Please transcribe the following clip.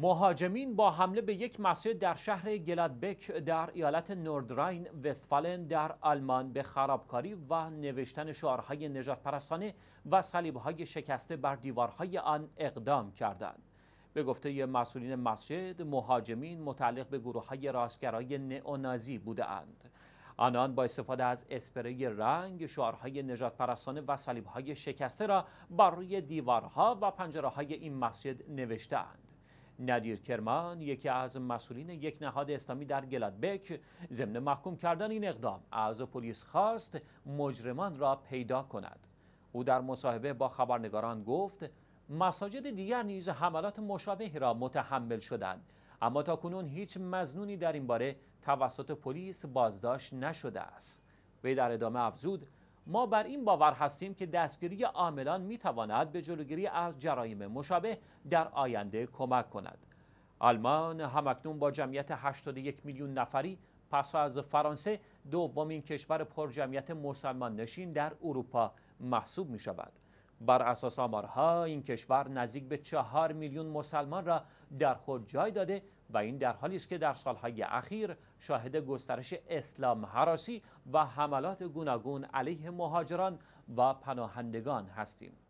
مهاجمین با حمله به یک مسجد در شهر گلادبک در ایالت نوردراین وستفالن در آلمان به خرابکاری و نوشتن شعارهای نجات پرستانه و صلیبهای شکسته بر دیوارهای آن اقدام کردند. به گفته مسئولین مسجد، مهاجمین متعلق به گروههای راستگرای نئونازی اند. آنان با استفاده از اسپری رنگ شعارهای نجات پرستانه و صلیبهای شکسته را بر روی دیوارها و پنجرههای این مسجد نوشتهاند ندیر کرمان یکی از مسئولین یک نهاد اسلامی در گلادبک ضمن محکوم کردن این اقدام از پلیس خواست مجرمان را پیدا کند او در مصاحبه با خبرنگاران گفت مساجد دیگر نیز حملات مشابه را متحمل شدند اما تا کنون هیچ مزنونی در این باره توسط پلیس بازداشت نشده است وی در ادامه افزود ما بر این باور هستیم که دستگیری عاملان میتواند به جلوگیری از جرایم مشابه در آینده کمک کند آلمان همکنون با جمعیت 81 میلیون نفری پس از فرانسه دومین کشور پرجمعیت مسلمان نشین در اروپا محسوب می شود. بر اساس آمارها این کشور نزدیک به چهار میلیون مسلمان را در خود جای داده و این در حالی است که در سالهای اخیر شاهد گسترش اسلام حراسی و حملات گوناگون علیه مهاجران و پناهندگان هستیم